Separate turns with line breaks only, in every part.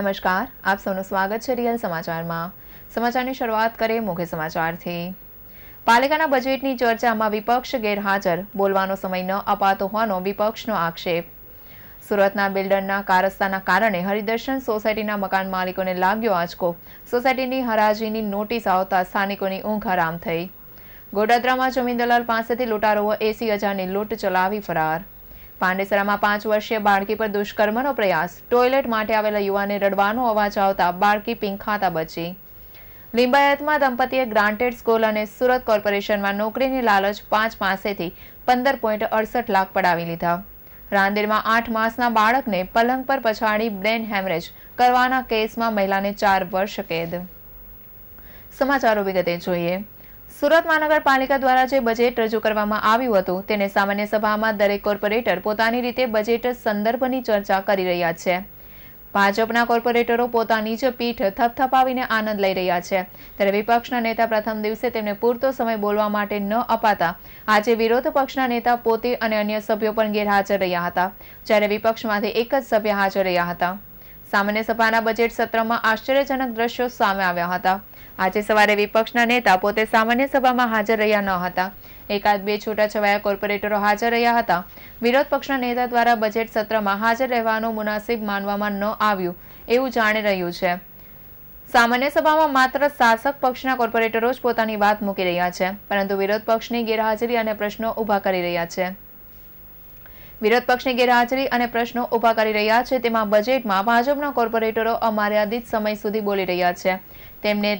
નમસ્કાર આપ સૌનું સ્વાગત છે રિયલ સમાચારમાં સમાચારની શરૂઆત કરીએ મુખ્ય સમાચારથી પાલિકાના બજેટની ચર્ચામાં વિપક્ષ ગેરહાજર બોલવાનો સમય ન અપાતો હોવાનો વિપક્ષનો આક્ષેપ સુરતના બિલ્ડરના કારસ્તાના કારણે હરિદર્શન સોસાયટીના મકાન માલિકોને લાગ્યો આંચકો સોસાયટીની હરાજીની નોટિસ આવતા સ્થાનિકોની ઊંઘ હરામ થઈ ગોડાદરામાં જમીન દલાલ પાસેથી લૂંટારોઓ એસી હજારની લૂંટ ચલાવી ફરાર પાંડેસરામાં પાંચ વર્ષીય બાળકી પર દુષ્કર્મનો પ્રયાસ ટોયલેટ માટે આવેલા યુવાને રડવાનો અવાજ આવતા બાળકી પીંખાતા બચી લિંબાયતમાં દંપતીએ ગ્રાન્ટેડ સ્કૂલ અને સુરત કોર્પોરેશનમાં નોકરીની લાલચ પાંચ માસેથી પંદર પોઈન્ટ અડસઠ લાખ પડાવી લીધા રાંદેરમાં આઠ માસના બાળકને પલંગ પર પછાડી બ્રેન હેમરેજ કરવાના કેસમાં મહિલાને ચાર વર્ષ કેદ સમાચારો વિગતે જોઈએ સુરત મહાનગરપાલિકા દ્વારા જે બજેટ રજૂ કરવામાં આવ્યું હતું તેને સામાન્ય સભામાં દરેક કોર્પોરેટર પોતાની રીતે બજેટ સંદર્ભની ચર્ચા કરી રહ્યા છે ભાજપના કોર્પોરેટરો પોતાની જ પીઠ થપથપાવીને આનંદ લઈ રહ્યા છે ત્યારે વિપક્ષના નેતા પ્રથમ દિવસે તેમને પૂરતો સમય બોલવા માટે ન અપાતા આજે વિરોધ પક્ષના નેતા પોતે અને અન્ય સભ્યો પણ ગેરહાજર રહ્યા હતા જ્યારે વિપક્ષમાંથી એક જ સભ્ય હાજર રહ્યા હતા સામાન્ય સભાના બજેટ સત્રમાં આશ્ચર્યજનક દ્રશ્યો સામે આવ્યા હતા આજે સવારે વિપક્ષના નેતા પોતે સામાન્ય સભામાં હાજર રહ્યા ન હતા એકાદ બે છૂટાછવાયા કોર્પોરેટરો હાજર રહ્યા હતા વિરોધ પક્ષના નેતા દ્વારા બજેટ સત્રમાં હાજર રહેવાનું મુનાસિબ માનવામાં ન આવ્યું એવું જાણી રહ્યું છે સામાન્ય સભામાં માત્ર શાસક પક્ષના કોર્પોરેટરો જ પોતાની વાત મૂકી રહ્યા છે પરંતુ વિરોધ પક્ષની ગેરહાજરી અને પ્રશ્નો ઊભા કરી રહ્યા છે વિરોધ પક્ષની ગેરહાજરી અને પ્રશ્નો ઊભા કરી રહ્યા છે તેમાં બજેટમાં ભાજપના કોર્પોરેટરો અમર્યાદિત સમય સુધી બોલી રહ્યા છે તેમને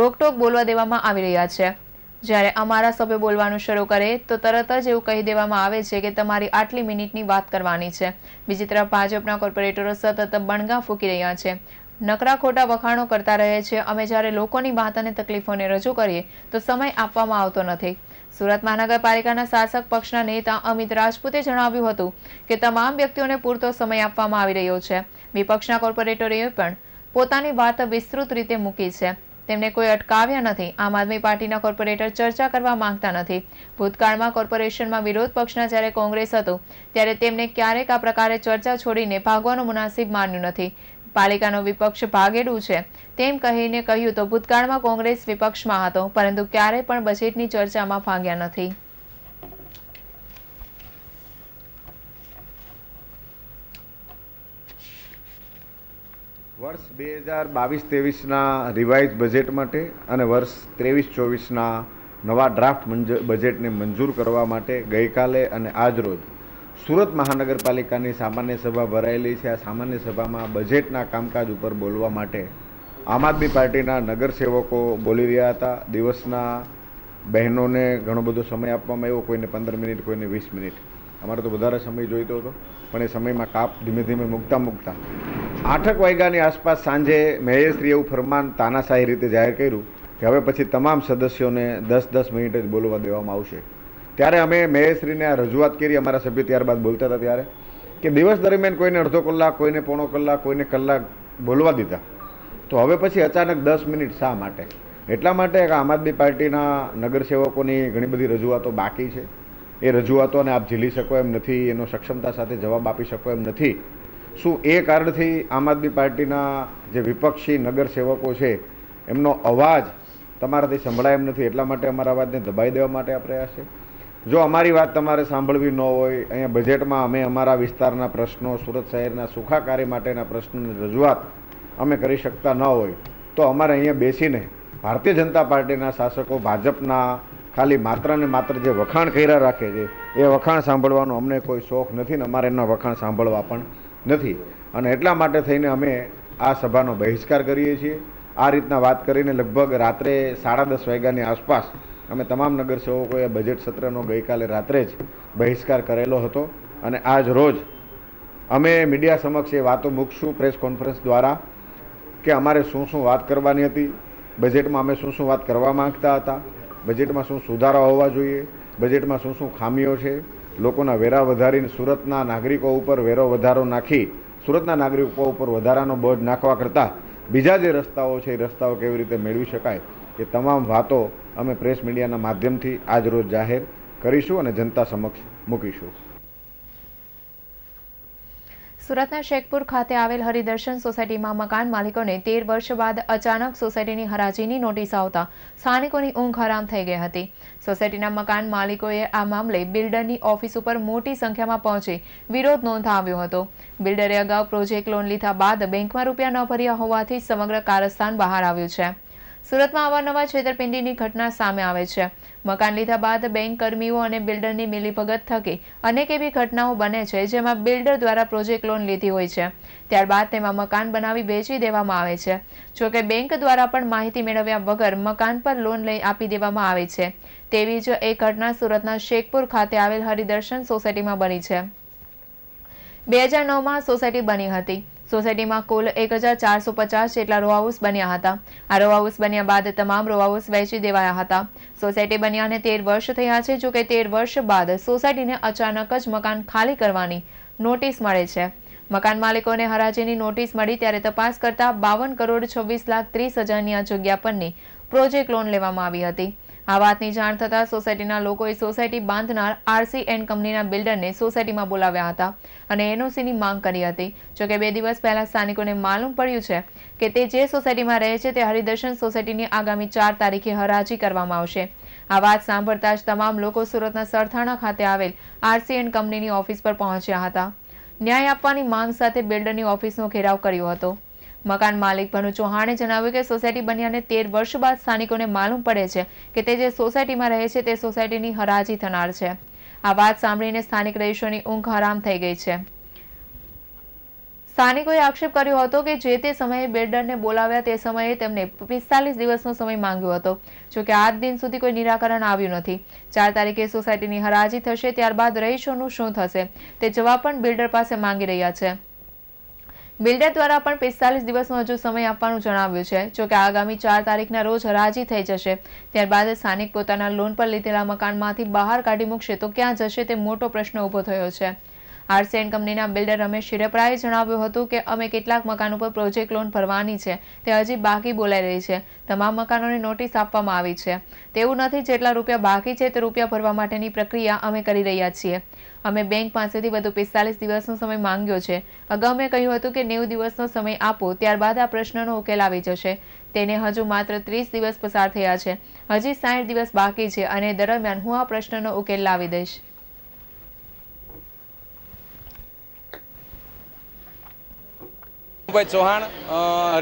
રોકટોક બોલવા દેવામાં આવી રહ્યા છે જ્યારે અમારા સભ્યો બોલવાનું શરૂ કરે તો તરત જ એવું કહી દેવામાં આવે છે કે તમારી આટલી મિનિટની વાત કરવાની છે બીજી તરફ ભાજપના કોર્પોરેટરો સતત બણગા ફૂંકી રહ્યા છે નકરા ખોટા વખાણો કરતા રહે છે અમે જ્યારે લોકોની વાત અને તકલીફોને રજૂ કરીએ તો સમય આપવામાં આવતો નથી સુરત મહાનગરપાલિકાના શાસક પક્ષના નેતા અમિત રાજપૂતે જણાવ્યું હતું કે તમામ વ્યક્તિઓને પૂરતો સમય આપવામાં આવી રહ્યો છે વિપક્ષના કોર્પોરેટરોએ પણ પોતાની વાત વિસ્તૃત રીતે મૂકી છે તેમને કોઈ અટકાવ્યા નથી આમ આદમી પાર્ટીના કોર્પોરેટર ચર્ચા કરવા માંગતા નથી ભૂતકાળમાં કોર્પોરેશનમાં વિરોધ પક્ષના જ્યારે કોંગ્રેસ હતું ત્યારે તેમને ક્યારેક આ પ્રકારે ચર્ચા છોડીને ભાગવાનું મુનાસિબ માન્યું નથી પાલિકાનો વિપક્ષ ભાગેડું છે તેમ કહીને કહ્યું તો ભૂતકાળમાં કોંગ્રેસ વિપક્ષમાં હતો પરંતુ ક્યારેય પણ બજેટની ચર્ચામાં ભાગ્યા નથી
વર્ષ બે હજાર બાવીસ ત્રેવીસના રિવાઇઝ બજેટ માટે અને વર્ષ ત્રેવીસ ચોવીસના નવા ડ્રાફ્ટ બજેટને મંજૂર કરવા માટે ગઈકાલે અને આજરોજ સુરત મહાનગરપાલિકાની સામાન્ય સભા ભરાયેલી છે આ સામાન્ય સભામાં બજેટના કામકાજ ઉપર બોલવા માટે આમ આદમી પાર્ટીના નગરસેવકો બોલી રહ્યા હતા દિવસના બહેનોને ઘણો બધો સમય આપવામાં આવ્યો કોઈને પંદર મિનિટ કોઈને વીસ મિનિટ અમારે તો વધારે સમય જોઈતો હતો પણ એ સમયમાં કાપ ધીમે ધીમે મૂકતા મૂકતા આઠક વાગ્યાની આસપાસ સાંજે મેયરશ્રી એવું ફરમાન તાનાશાહી રીતે જાહેર કર્યું કે હવે પછી તમામ સદસ્યોને દસ દસ મિનિટ જ બોલવા દેવામાં આવશે ત્યારે અમે મહેશશ્રીને આ રજૂઆત કરી અમારા સભ્યો ત્યારબાદ બોલતા હતા ત્યારે કે દિવસ દરમિયાન કોઈને અડધો કલાક કોઈને પોણો કલાક કોઈને કલાક બોલવા દીધા તો હવે પછી અચાનક દસ મિનિટ શા માટે એટલા માટે કે આમ આદમી પાર્ટીના નગરસેવકોની ઘણી બધી રજૂઆતો બાકી છે એ રજૂઆતોને આપ ઝીલી શકો એમ નથી એનો સક્ષમતા સાથે જવાબ આપી શકો એમ નથી શું એ કારણથી આમ આદમી પાર્ટીના જે વિપક્ષી નગરસેવકો છે એમનો અવાજ તમારાથી સંભળાય એમ નથી એટલા માટે અમારા અવાજને દબાઈ દેવા માટે આ પ્રયાસ છે જો અમારી વાત તમારે સાંભળવી ન હોય અહીંયા બજેટમાં અમે અમારા વિસ્તારના પ્રશ્નો સુરત શહેરના સુખાકારી માટેના પ્રશ્નોની રજૂઆત અમે કરી શકતા ન હોય તો અમારે અહીંયા બેસીને ભારતીય જનતા પાર્ટીના શાસકો ભાજપના ખાલી માત્રને માત્ર જે વખાણ કર્યા રાખે છે એ વખાણ સાંભળવાનો અમને કોઈ શોખ નથી ને અમારે એના વખાણ સાંભળવા પણ નથી અને એટલા માટે થઈને અમે આ સભાનો બહિષ્કાર કરીએ છીએ આ રીતના વાત કરીને લગભગ રાત્રે સાડા દસ વાગ્યાની આસપાસ અમે તમામ નગરસેવકોએ બજેટ સત્રનો ગઈકાલે રાત્રે જ બહિષ્કાર કરેલો હતો અને આજ રોજ અમે મીડિયા સમક્ષ એ વાતો મૂકશું પ્રેસ કોન્ફરન્સ દ્વારા કે અમારે શું શું વાત કરવાની હતી બજેટમાં અમે શું શું વાત કરવા માગતા હતા બજેટમાં શું સુધારા હોવા જોઈએ બજેટમાં શું શું ખામીઓ છે લોકોના વેરા વધારીને સુરતના નાગરિકો ઉપર વેરો વધારો નાખી સુરતના નાગરિકો ઉપર વધારાનો બોજ નાખવા કરતાં બીજા જે રસ્તાઓ છે એ રસ્તાઓ કેવી રીતે મેળવી શકાય એ તમામ વાતો અમે પ્રેસ મીડિયાના માધ્યમથી આજરોજ જાહેર કરીશું અને જનતા સમક્ષ મૂકીશું
સુરતના શેખપુર ખાતે આવેલ હરિદર્શન સોસાયટીમાં મકાન માલિકોને તેર વર્ષ બાદ અચાનક સોસાયટીની હરાજીની નોટિસ આવતા સ્થાનિકોની ઊંઘ હરામ થઈ ગઈ હતી સોસાયટીના મકાન માલિકોએ આ મામલે બિલ્ડરની ઓફિસ ઉપર મોટી સંખ્યામાં પહોંચી વિરોધ નોંધાવ્યો હતો બિલ્ડરે અગાઉ પ્રોજેક્ટ લોન લીધા બાદ બેંકમાં રૂપિયા ન ભર્યા હોવાથી સમગ્ર કારસ્થાન બહાર આવ્યું છે સુરતમાં અવારનવાર છેતરપિંડીની ઘટના સામે આવે છે મકાન લીધા બાદ બેંક કર્મીઓ અને બિલ્ડરની મિલીભગત થકી અનેક એવી ઘટનાઓ બને છે જેમાં બિલ્ડર દ્વારા પ્રોજેક્ટ લોન લીધી હોય છે ત્યારબાદ તેમાં મકાન બનાવી વેચી દેવામાં આવે છે જોકે બેંક દ્વારા પણ માહિતી મેળવ્યા વગર મકાન પર લોન લઈ આપી દેવામાં આવે છે તેવી જ એક ઘટના સુરતના શેખપુર ખાતે આવેલ હરિદર્શન સોસાયટીમાં બની છે બે હજાર નવમાં સોસાયટી બની હતી સોસાયટીમાં કુલ એક હજાર ચારસો પચાસ જેટલા રો હાઉસ બન્યા હતા આ રો હાઉસ બન્યા બાદ તમામ રો હાઉસ વેચી દેવાયા હતા સોસાયટી બન્યાને તેર વર્ષ થયા છે જો કે તેર વર્ષ બાદ સોસાયટીને અચાનક જ મકાન ખાલી કરવાની નોટિસ મળે છે મકાન માલિકોને હરાજીની નોટિસ મળી ત્યારે તપાસ કરતા બાવન કરોડ છવ્વીસ લાખ ત્રીસ હજારની આ જગ્યા પરની પ્રોજેક્ટ લોન લેવામાં આવી હતી આ વાતની જાણ થતાં સોસાયટીના લોકોએ સોસાયટી બાંધનાર આરસી એન્ડ કંપનીના બિલ્ડરને સોસાયટીમાં બોલાવ્યા હતા અને એનઓસીની માંગ કરી હતી જોકે બે દિવસ પહેલા સ્થાનિકોને માલુમ પડ્યું છે કે તે જે સોસાયટીમાં રહે છે તે હરિદર્શન સોસાયટીની આગામી ચાર તારીખે હરાજી કરવામાં આવશે આ વાત સાંભળતા જ તમામ લોકો સુરતના સરથાણા ખાતે આવેલ આરસી એન્ડ કંપનીની ઓફિસ પર પહોંચ્યા હતા ન્યાય આપવાની માંગ સાથે બિલ્ડરની ઓફિસનો ઘેરાવ કર્યો હતો મકાન માલિક ભનુ ચૌહાણે જણાવ્યું કે સોસાયટી બન્યાને તેર વર્ષ બાદ સ્થાનિકોને માલુમ પડે છે કે તે જે સોસાયટીમાં રહે છે તે સોસાયટીની હરાજી થનાર છે આ વાત સાંભળીને સ્થાનિક રહીશોની ઊંઘ હરામ થઈ ગઈ છે સ્થાનિકોએ આક્ષેપ કર્યો હતો કે જે તે સમયે બિલ્ડરને બોલાવ્યા તે સમયે તેમને પિસ્તાલીસ દિવસનો સમય માંગ્યો હતો જોકે આજ દિન સુધી કોઈ નિરાકરણ આવ્યું નથી ચાર તારીખે સોસાયટીની હરાજી થશે ત્યારબાદ રહીશોનું શું થશે તે જવાબ પણ બિલ્ડર પાસે માંગી રહ્યા છે બિલ્ડર દ્વારા પણ પિસ્તાલીસ દિવસનો હજુ સમય આપવાનું જણાવ્યું છે જોકે આગામી ચાર તારીખના રોજ હરાજી થઈ જશે ત્યારબાદ સ્થાનિક પોતાના લોન પર લીધેલા મકાનમાંથી બહાર કાઢી મૂકશે તો ક્યાં જશે તે મોટો પ્રશ્ન ઊભો થયો છે આરસીએન કંપનીના બિલ્ડર રમેશ શિરપરાએ જણાવ્યું હતું કે અમે કેટલાક મકાન ઉપર પ્રોજેક્ટ લોન ભરવાની છે તે હજી બાકી બોલાઈ રહી છે તમામ મકાનોની નોટિસ આપવામાં આવી છે તેવું નથી જેટલા રૂપિયા બાકી છે તે રૂપિયા ભરવા માટેની પ્રક્રિયા અમે કરી રહ્યા છીએ અમે બેંક પાસેથી વધુ પિસ્તાલીસ દિવસનો સમય માંગ્યો છે અગાઉ મેં કહ્યું હતું કે નેવું દિવસનો સમય આપો ત્યારબાદ આ પ્રશ્નનો ઉકેલ આવી જશે તેને હજુ માત્ર ત્રીસ દિવસ પસાર થયા છે હજી સાઠ દિવસ બાકી છે અને દરમિયાન હું આ પ્રશ્નનો ઉકેલ લાવી દઈશ
ચૌહાણ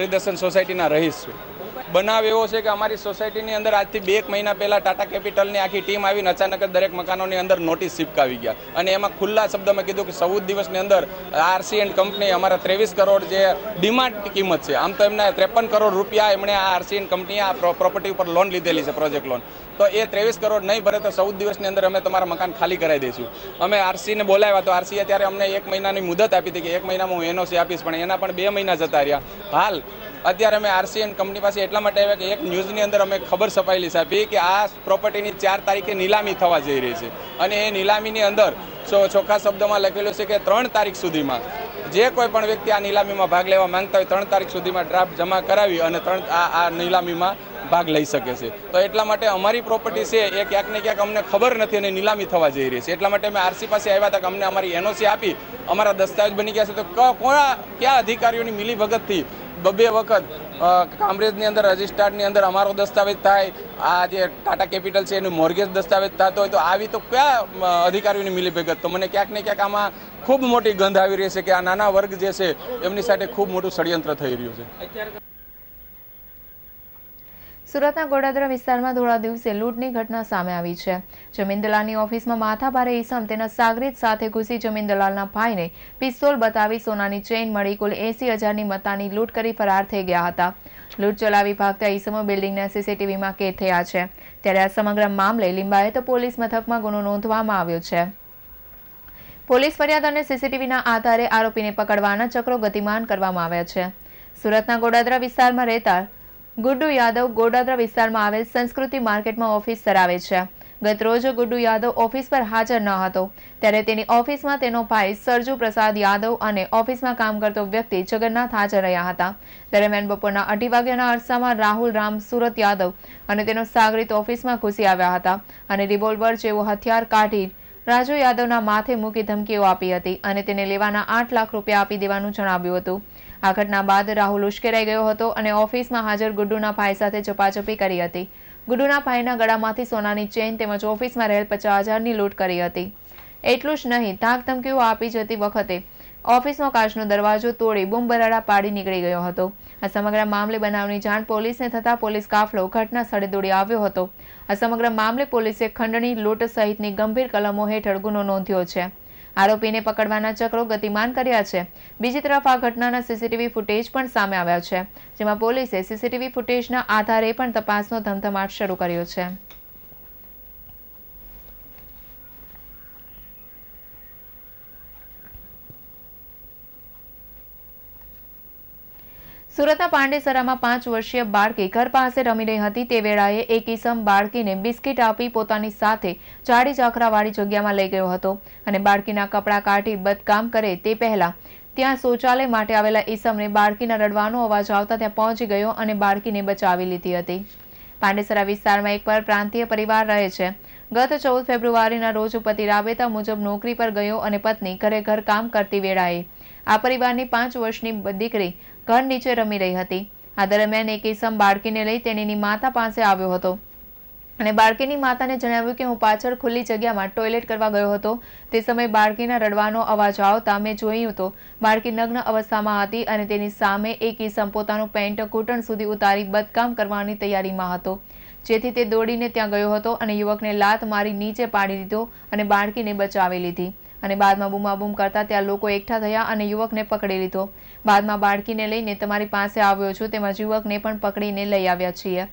હરિદર્શન સોસાયટીના રહીશ છું બનાવ એવો છે કે અમારી સોસાયટીની અંદર આજથી બે એક મહિના પહેલાં ટાટા કેપિટલની આખી ટીમ આવીને અચાનક જ દરેક મકાનોની અંદર નોટિસ ચીપકાવી ગયા અને એમાં ખુલ્લા શબ્દમાં કીધું કે સૌદ દિવસની અંદર આરસી એન્ડ કંપની અમારા ત્રેવીસ કરોડ જે ડિમાન્ડ કિંમત છે આમ તો એમને ત્રેપન કરોડ રૂપિયા એમણે આ આરસી એન્ડ કંપનીએ આ પ્રોપર્ટી ઉપર લોન લીધેલી છે પ્રોજેક્ટ લોન તો એ ત્રેવીસ કરોડ નહીં ભરે તો ચૌદ દિવસની અંદર અમે તમારા મકાન ખાલી કરાવી દઈશું અમે આરસીને બોલાવ્યા તો આરસીએ ત્યારે અમને એક મહિનાની મુદત આપી હતી કે એક મહિનામાં હું એનઓસી આપીશ પણ એના પણ બે મહિના જતા રહ્યા હાલ અત્યારે અમે આરસીએન કંપની પાસે એટલા માટે આવ્યા કે એક ન્યૂઝની અંદર અમે ખબર છપાયેલી સાહેબ કે આ પ્રોપર્ટીની ચાર તારીખે નીલામી થવા જઈ રહી છે અને એ નીલામીની અંદર ચોખ્ખા શબ્દોમાં લખેલું છે કે ત્રણ તારીખ સુધીમાં જે કોઈ પણ વ્યક્તિ આ નીલામીમાં ભાગ લેવા માંગતા હોય ત્રણ તારીખ સુધીમાં ડ્રાફ્ટ જમા કરાવી અને ત્રણ આ નીલામીમાં ભાગ લઈ શકે છે તો એટલા માટે અમારી પ્રોપર્ટી છે એ ક્યાંક ને ક્યાંક અમને ખબર નથી અને નીલામી થવા જઈ રહી છે એટલા માટે અમે આરસી પાસે આવ્યા હતા કે અમને અમારી એનઓસી આપી અમારા દસ્તાવેજ બની ગયા છે તો કોણ કયા અધિકારીઓની મિલીભગતથી બે વખત કામરેજની અંદર રજિસ્ટ્રારની અંદર અમારો દસ્તાવેજ થાય આ જે ટાટા કેપિટલ છે એનું મોર્ગેજ દસ્તાવેજ થતો હોય તો આવી તો કયા અધિકારીઓની મિલીભેગત તો મને ક્યાંક ને ક્યાંક આમાં ખૂબ મોટી ગંધ આવી રહી છે કે આ નાના વર્ગ જે છે એમની સાથે ખૂબ મોટું ષડયંત્ર થઈ રહ્યું છે
સુરતના ગોડાદરા વિસ્તારમાં થોડા દિવસે લૂંટની ઘટના સામે આવી છે જમીન દલાલની ઓફિસમાં માથાભારે ઈસમ તેના સાગરીત સાથે ઘૂસી જમીન દલાલના ભાઈને પિસ્તોલ બતાવી સોનાની ચેઇન મળી કુલ એસી હજારની મતાની લૂંટ કરી ફરાર થઈ ગયા હતા લૂંટ ચલાવી ભાગતા ઈસમો બિલ્ડિંગના સીસીટીવીમાં કેદ થયા છે ત્યારે આ સમગ્ર મામલે લિંબાયત પોલીસ મથકમાં ગુનો નોંધવામાં આવ્યો છે પોલીસ ફરિયાદ અને સીસીટીવીના આધારે આરોપીને પકડવાના ચક્રો ગતિમાન કરવામાં આવ્યા છે સુરતના ગોડાદરા વિસ્તારમાં રહેતા ગુડ્ડુ યાદવ ગોડાદરા વિસ્તારમાં આવેલ સંસ્કૃતિ માર્કેટમાં ઓફિસ ધરાવે છે ગત રોજ ગુડ્ડુ યાદવ ઓફિસ પર હાજર ન હતો ત્યારે તેની ઓફિસમાં તેનો ભાઈ સરજુ પ્રસાદ યાદવ અને ઓફિસમાં કામ કરતો વ્યક્તિ જગન્નાથ હાજર રહ્યા હતા દરમિયાન બપોરના અઢી વાગ્યાના અરસામાં રાહુલ રામ સુરત યાદવ અને તેનો સાગરીત ઓફિસમાં ઘૂસી આવ્યા હતા અને રિવોલ્વર જેવો હથિયાર કાઢી રાજુ યાદવના માથે મૂકી ધમકીઓ આપી હતી અને તેને લેવાના આઠ લાખ રૂપિયા આપી દેવાનું જણાવ્યું હતું આ ઘટના બાદ રાહુલ ઉશ્કેરાઈ ગયો હતો અને ઓફિસમાં હાજર ગુડ્ડુના ભાઈ સાથે ચપાચપી કરી હતી ગુડુના ભાઈના ગળામાંથી સોનાની ચેઇન તેમજ ઓફિસમાં રહેલ પચાસ હજારની લૂંટ કરી હતી એટલું જ નહીં ધાક ધમકીઓ આપી જતી વખતે ઓફિસનો કાચનો દરવાજો તોડી બૂમબરાડા પાડી નીકળી ગયો હતો આ સમગ્ર મામલે બનાવની જાણ પોલીસને થતાં પોલીસ કાફલો ઘટના સ્થળે દોડી આવ્યો હતો આ સમગ્ર મામલે પોલીસે ખંડણી લૂંટ સહિતની ગંભીર કલમો હેઠળ ગુનો નોંધ્યો છે આરોપીને પકડવાના ચક્રો ગતિમાન કર્યા છે બીજી તરફ આ ઘટનાના સીસીટીવી ફૂટેજ પણ સામે આવ્યા છે જેમાં પોલીસે સીસીટીવી ફૂટેજના આધારે પણ તપાસનો ધમધમાટ શરૂ કર્યો છે સુરતના પાંડેસરામાં પાંચ વર્ષીય બાળકી ઘર પાસે રમી રહી હતી તે વેળાએ એક ઈસમ બાળકીને બિસ્કિટ આપી પોતાની સાથે ચાડી ચાખરાવાળી જગ્યામાં લઈ ગયો હતો અને બાળકીના કપડાં કાઢી બદકામ કરે તે પહેલાં ત્યાં શૌચાલય માટે આવેલા ઈસમને બાળકીના રડવાનો અવાજ આવતા ત્યાં પહોંચી ગયો અને બાળકીને બચાવી લીધી હતી પાંડેસરા વિસ્તારમાં એક પર પ્રાંતીય પરિવાર રહે છે ગત ચૌદ ફેબ્રુઆરીના રોજ પતિ રાબેતા મુજબ નોકરી પર ગયો અને પત્ની ઘરે ઘર કામ કરતી વેળાએ આ પરિવારની પાંચ વર્ષની દીકરી ઘર નીચે રમી રહી હતી આ દરમિયાન એક ઈસમ બાળકીને લઈ તેણીની માતા પાસે આવ્યો હતો અને બાળકીની માતાને જણાવ્યું કે હું પાછળ ખુલ્લી જગ્યામાં ટોયલેટ કરવા ગયો હતો તે સમયે બાળકીના રડવાનો અવાજ આવતા મેં જોયું તો બાળકી નગ્ન અવસ્થામાં હતી અને તેની સામે એક ઈસમ પોતાનું પેન્ટ ઘૂંટણ સુધી ઉતારી બદકામ કરવાની તૈયારીમાં હતો જેથી તે દોડીને ત્યાં ગયો હતો અને યુવકને લાત મારી નીચે પાડી દીધો અને બાળકીને બચાવી લીધી અને બાદમાં બૂમાબૂમ કરતા ત્યાં લોકો એકઠા થયા અને યુવકને પકડી લીધો બાદમાં બાળકીને લઈને તમારી પાસે આવ્યો છું તેમજ યુવકને પણ પકડીને લઈ આવ્યા છીએ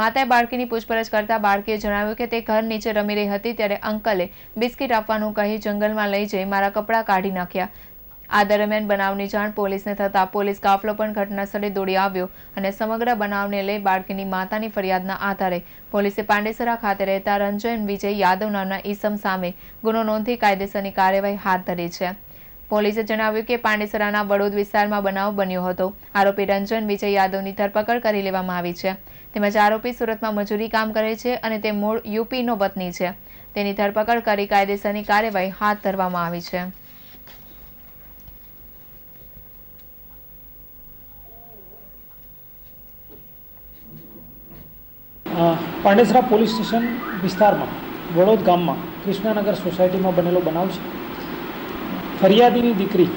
માતાએ બાળકીની પૂછપરછ કરતા બાળકીએ જણાવ્યું કે તે ઘર નીચે રમી રહી હતી ત્યારે અંકલે બિસ્કિટ આપવાનું કહી જંગલમાં લઈ જઈ મારા કપડાં કાઢી નાખ્યા આ દરમિયાન બનાવની જાણ પોલીસને થતાં પોલીસ કાફલો પણ ઘટનાસ્થળે દોડી આવ્યો અને સમગ્ર બનાવને લઈ બાળકીની માતાની ફરિયાદના આધારે પોલીસે પાંડેસરા ખાતે રહેતા રંજન વિજય યાદવ નામના ઈસમ સામે ગુનો નોંધી કાયદેસરની કાર્યવાહી હાથ ધરી છે પોલીસે જણાવ્યું કે પાંડેસરાના બડોદ વિસ્તારમાં બનાવ બન્યો હતો આરોપી રંજન વિજય યાદવની ધરપકડ કરી લેવામાં આવી છે તેમજ આરોપી સુરતમાં મજૂરી કામ કરે છે અને તે મૂળ યુપીનો વતની છે તેની ધરપકડ કરી કાયદેસરની કાર્યવાહી હાથ ધરવામાં આવી છે
પાંડેસરા પોલીસ સ્ટેશન વિસ્તારમાં વડોદ ગામમાં કૃષ્ણાનગર સોસાયટીમાં બનેલો બનાવ છે ફરિયાદીની દીકરી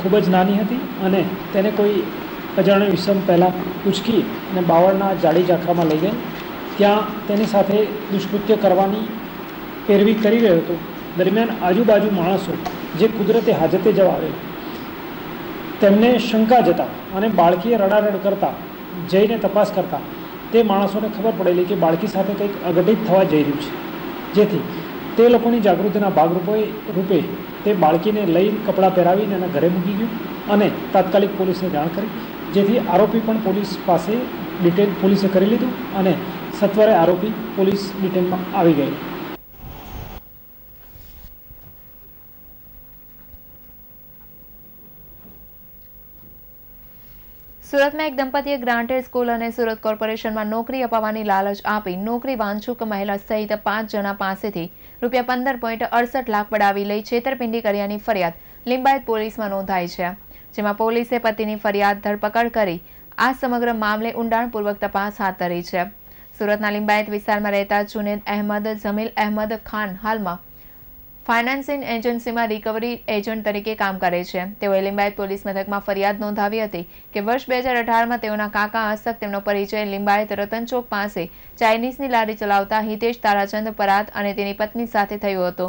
ખૂબ જ નાની હતી અને તેને કોઈ અજાણ્યો વિષમ પહેલાં ઉચકી અને બાવળના જાડી ઝાંખરામાં લઈ ગઈ ત્યાં તેની સાથે દુષ્કૃત્ય કરવાની પેરવી કરી રહ્યો હતો દરમિયાન આજુબાજુ માણસો જે કુદરતે હાજતે જવા આવે તેમને શંકા જતા અને બાળકીએ રડારડ કરતા જઈને તપાસ કરતાં તે માણસોને ખબર પડેલી કે બાળકી સાથે કંઈક અઘટિત થવા જઈ રહ્યું છે જેથી તે લોકોની જાગૃતિના ભાગરૂપે રૂપે તે બાળકીને લઈ કપડાં પહેરાવીને એના ઘરે મૂકી ગયું અને તાત્કાલિક પોલીસને જાણ કરી જેથી આરોપી પણ પોલીસ પાસે ડિટેન પોલીસે કરી લીધું અને સત્વરે આરોપી પોલીસ ડિટેનમાં આવી ગયેલો
સુરતમાં એક દંપતીએ ગ્રાન્ટેડ સ્કૂલ અને સુરત કોર્પોરેશનમાં નોકરી અપાવવાની લાલચ આપી નોકરી વાંછુક મહિલા સહિત પાંચ જણા પાસેથી રૂપિયા પંદર પોઈન્ટ અડસઠ લાખ પડાવી લઈ છેતરપિંડી કર્યાની ફરિયાદ લિંબાયત પોલીસમાં નોંધાઈ છે જેમાં પોલીસે પતિની ફરિયાદ ધરપકડ કરી આ સમગ્ર મામલે ઊંડાણપૂર્વક તપાસ હાથ ધરી છે સુરતના લિંબાયત વિસ્તારમાં રહેતા જુનેદ અહેમદ જમીલ અહેમદ ખાન હાલમાં ફાઇનાન્સિંગ એજન્સીમાં રિકવરી એજન્ટ તરીકે કામ કરે છે તેઓએ લિંબાયત પોલીસ મથકમાં ફરિયાદ નોંધાવી હતી કે વર્ષ બે હજાર અઢારમાં તેઓના કાકા હસ્તક તેમનો પરિચય લિંબાયત રતન ચોક પાસે ચાઇનીઝની લારી ચલાવતા હિતેશ તારાચંદ પરાત અને તેની પત્ની સાથે થયો હતો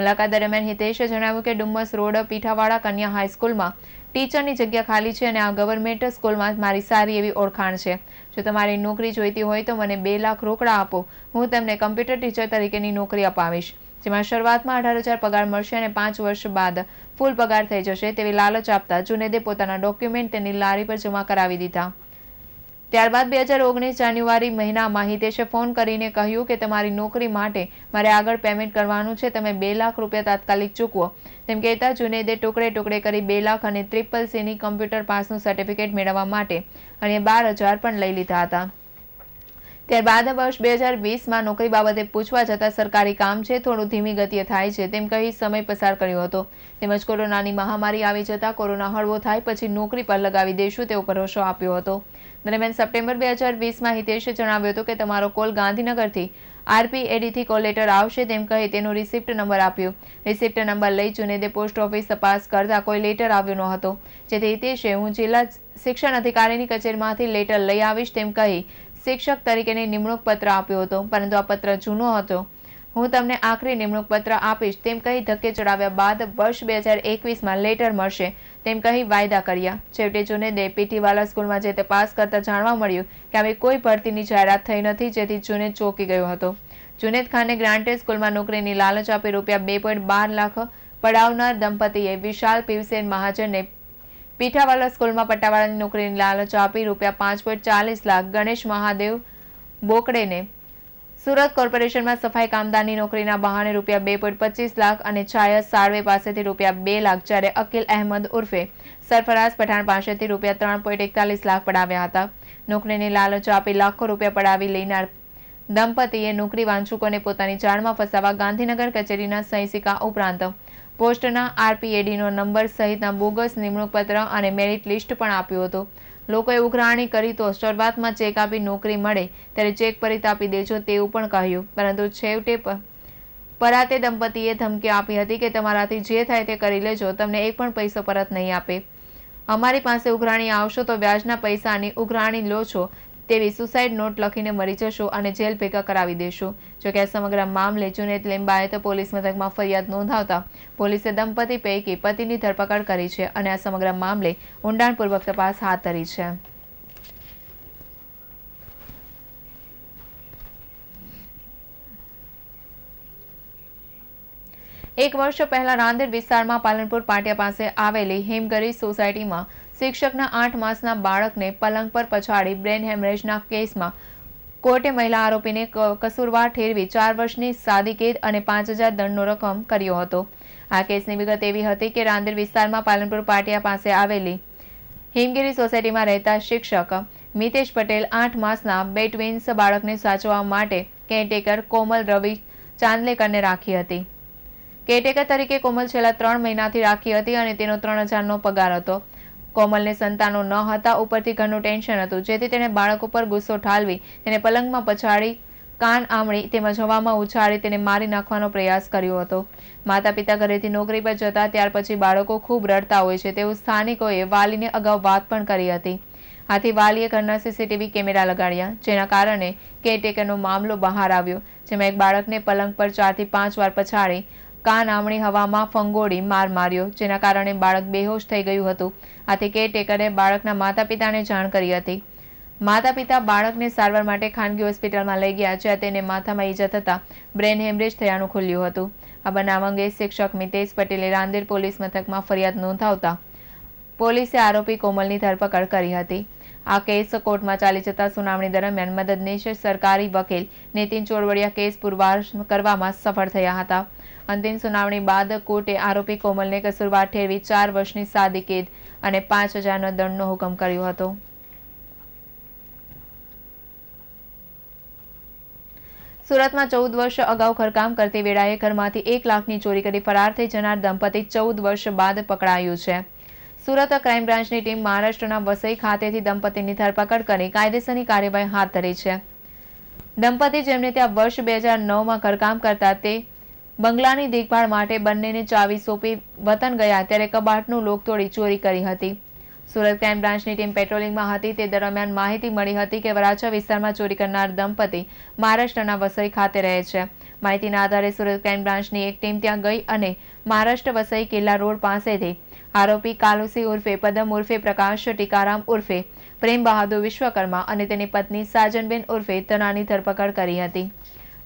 મુલાકાત દરમિયાન હિતેશે જણાવ્યું કે ડુમ્મસ રોડ પીઠાવાડા કન્યા હાઈસ્કૂલમાં ટીચરની જગ્યા ખાલી છે અને આ ગવર્મેન્ટ સ્કૂલમાં મારી સારી એવી ઓળખાણ છે જો તમારી નોકરી જોઈતી હોય તો મને બે લાખ રોકડા આપો હું તમને કમ્પ્યુટર ટીચર તરીકેની નોકરી અપાવીશ જેમાં શરૂઆતમાં અઢાર હજાર પગાર મળશે અને પાંચ વર્ષ બાદ ફૂલ પગાર થઈ જશે તેવી લાલચ આપતા જુનેદે પોતાના ડોક્યુમેન્ટ તેની લારી પર જમા કરાવી દીધા ત્યારબાદ બે હજાર ઓગણીસ જાન્યુઆરી મહિનામાં હિતેશે ફોન કરીને કહ્યું કે તમારી નોકરી માટે મારે આગળ પેમેન્ટ કરવાનું છે તમે બે લાખ રૂપિયા તાત્કાલિક ચૂકવો તેમ કહેતા જુનેદે ટુકડે ટુકડે કરી બે લાખ અને ટ્રિપલ સીની કમ્પ્યુટર પાસનું સર્ટિફિકેટ મેળવવા માટે અને બાર હજાર પણ લઈ લીધા હતા ત્યારબાદ વર્ષ બે હજાર વીસમાં નોકરી બાબતે પૂછવા જતા સરકારી કામ છે થોડું ધીમી ગતિએ થાય છે તેમ કહી સમય પસાર કર્યો હતો તેમજ કોરોનાની મહામારી આવી જતા કોરોના હળવો થાય પછી નોકરી પર લગાવી દઈશું તેવો ભરોસો આપ્યો હતો દરમિયાન સપ્ટેમ્બર બે હજાર વીસમાં હિતેશે જણાવ્યું હતું કે તમારો કોલ ગાંધીનગરથી આરપીએડીથી કોલ લેટર આવશે તેમ કહી તેનો રિસિપ્ટ નંબર આપ્યો રિસિપ્ટ નંબર લઈ જુનેદે પોસ્ટ ઓફિસ તપાસ કરતા કોઈ લેટર આવ્યો ન હતો જેથી હિતેશે હું જિલ્લા શિક્ષણ અધિકારીની કચેરીમાંથી લેટર લઈ આવીશ તેમ કહી શિક્ષક તરીકેની નિમણૂક પત્ર આપ્યો હતો પરંતુ આ પત્ર જૂનો હતો હું તમને આખરી નિમણૂક પત્ર આપીશ તેમ કહી ધક્કે ચડાવ્યા બાદ વર્ષ બે હજાર એકવીસમાં લેટર મળશે તેમ કહી વાયદા કર્યા છેવટે જુનેદે પીટીવાલા સ્કૂલમાં જે તપાસ કરતા જાણવા મળ્યું કે આવી કોઈ ભરતીની જાહેરાત થઈ નથી જેથી જુનેદ ચોંકી ગયો હતો જુનેદ ખાને ગ્રાન્ટેડ સ્કૂલમાં નોકરીની લાલચ આપી રૂપિયા બે પોઈન્ટ બાર લાખ પડાવનાર દંપતીએ વિશાલ પીવસેન મહાજનને પીઠાવાલા સ્કૂલમાં પટ્ટાવાળાની નોકરીની લાલચ આપી રૂપિયા પાંચ પોઈન્ટ ચાલીસ લાખ ગણેશ મહાદેવ બોકડેને સુરત કોર્પોરેશનમાં સફાઈ કામદારની નોકરીના બહાને રૂપિયા બે પોઈન્ટ પચીસ લાખ અને છાયા સાળવે પાસેથી રૂપિયા બે લાખ જ્યારે અકિલ અહેમદ ઉર્ફે સરફરાજ પઠાણ પાસેથી રૂપિયા ત્રણ પોઈન્ટ એકતાલીસ લાખ પડાવ્યા હતા નોકરીની લાલચ આપી લાખો રૂપિયા પડાવી લઈનાર દંપતીએ નોકરી વાંચુકોને પોતાની જાળમાં ફસાવા ગાંધીનગર કચેરીના સહીસિકા ઉપરાંત પોસ્ટના આરપીએડીનો નંબર સહિતના બોગસ નિમણૂકપત્ર અને મેરિટ લિસ્ટ પણ આપ્યું હતું લોકોએ ઉઘરાણી કરી તો શરૂઆતમાં ચેક આપી નોકરી મળે ત્યારે ચેક પરિત આપી દેજો તેવું પણ કહ્યું પરંતુ છેવટે પરાતે દંપતીએ ધમકી આપી હતી કે તમારાથી જે થાય તે કરી લેજો તમને એક પણ પૈસો પરત નહીં આપે અમારી પાસે ઉઘરાણી આવશો તો વ્યાજના પૈસાની ઉઘરાણી લો છો તેવી સુસાઇડ નોટ લખીને મરી જશો અને જેલ ભેગા કરાવી દેશો જોકે આ સમગ્ર મામલે જુનેદ લેમ્બાએ પોલીસ મથકમાં ફરિયાદ નોંધાવતા પોલીસે દંપતી પૈકી પતિની ધરપકડ કરી છે અને આ સમગ્ર મામલે ઊંડાણપૂર્વક તપાસ હાથ ધરી છે એક વર્ષ પહેલા નાંદેડ વિસ્તારમાં પાલનપુર પાટિયા પાસે આવેલી હેમગરી સોસાયટીમાં શિક્ષકના આઠ માસના બાળકને પલંગ પર પછાડી બ્રેન હેમરેજના કેસમાં કોર્ટે મહિલા આરોપીને કસૂરવાર ઠેરવી ચાર વર્ષની સાદી કેદ અને પાંચ હજાર દંડનો રકમ કર્યો હતો આ કેસની વિગત એવી હતી કે રાંદેર વિસ્તારમાં પાલનપુર પાટિયા પાસે આવેલી હિમગીરી સોસાયટીમાં રહેતા શિક્ષક મિતેશ પટેલ આઠ માસના બે ટ્વિન્સ બાળકને સાચવવા માટે કેરટેકર કોમલ રવિ ચાંદલેકરને રાખી હતી કેરટેકર તરીકે કોમલ છેલ્લા ત્રણ મહિનાથી રાખી હતી અને તેનો ત્રણ હજારનો પગાર હતો કોમલને સંતાનો ન હતા ઉપરથી ઘરનું ટેન્શન હતું જેથી તેણે બાળક ઉપર ગુસ્સો ઠાલવી તેને પલંગમાં પછાડી કાન આમળી તેમજ હવામાં ઉછાળી તેને મારી નાખવાનો પ્રયાસ કર્યો હતો માતા પિતા ઘરેથી નોકરી પર જતા ત્યાર પછી બાળકો ખૂબ રડતા હોય છે તેવું સ્થાનિકોએ વાલીને અગાઉ વાત પણ કરી હતી આથી વાલીએ ઘરના સીસીટીવી કેમેરા લગાડ્યા જેના કારણે કેરટેકરનો મામલો બહાર આવ્યો જેમાં એક બાળકને પલંગ પર ચારથી પાંચ વાર પછાડી કાન આમણી હવામાં ફંગોળી માર માર્યો જેના કારણે બાળક બેહોશ થઈ ગયું હતું આથી કેરટેકરે બાળકના માતા પિતાને જાણ કરી હતી માતા પિતા બાળકને સારવાર માટે ખાનગી હોસ્પિટલમાં લઈ ગયા જ્યાં તેને માથામાં ઈજા થતાં બ્રેન હેમરેજ થયાનું ખુલ્યું હતું આ બનાવ અંગે શિક્ષક મિતેશ પટેલે રાંદેર પોલીસ મથકમાં ફરિયાદ નોંધાવતા પોલીસે આરોપી કોમલની ધરપકડ કરી હતી આ કેસ કોર્ટમાં ચાલી જતા સુનાવણી દરમિયાન મદદનીશ સરકારી વકીલ નીતિન ચોરવડિયા કેસ પુરવાર કરવામાં સફળ થયા હતા અંતિમ સુનાવણી બાદ કોર્ટે આરોપી કોમલને કસૂરવાર ઠેરવી ચાર વર્ષની સાદી કેદ અને પાંચ હજારનો દંડનો હુકમ કર્યો હતો સુરતમાં ચૌદ વર્ષ અગાઉ ઘરકામ કરતી વેળાએ ઘરમાંથી એક લાખની ચોરી કરી ફરાર થઈ જનાર દંપતી ચૌદ વર્ષ બાદ પકડાયું છે સુરત ક્રાઇમ બ્રાન્ચની ટીમ મહારાષ્ટ્રના વસઈ ખાતેથી દંપતીની ધરપકડ કરી કાયદેસરની કાર્યવાહી હાથ ધરી છે દંપતી જેમને ત્યાં વર્ષ બે હજાર નવમાં ઘરકામ કરતા તે બંગલાની દેખભાળ માટે બંનેને ચાવી સોંપી વતન ગયા ત્યારે કબાટનું લોક તોડી ચોરી કરી હતી સુરત ક્રાઇમ બ્રાન્ચની ટીમ પેટ્રોલિંગમાં હતી તે દરમિયાન માહિતી મળી હતી કે વરાછા વિસ્તારમાં ચોરી કરનાર દંપતી મહારાષ્ટ્રના વસઈ ખાતે રહે છે માહિતીના આધારે સુરત ક્રાઇમ બ્રાન્ચની એક ટીમ ત્યાં ગઈ અને મહારાષ્ટ્ર વસઈ કિલ્લા રોડ પાસેથી આરોપી કાલુસી ઉર્ફે પદમ ઉર્ફે પ્રકાશ ટીકારામ ઉર્ફે પ્રેમ બહાદુર વિશ્વકર્મા અને તેની પત્ની સાજનબેન ઉર્ફે તનાની ધરપકડ કરી હતી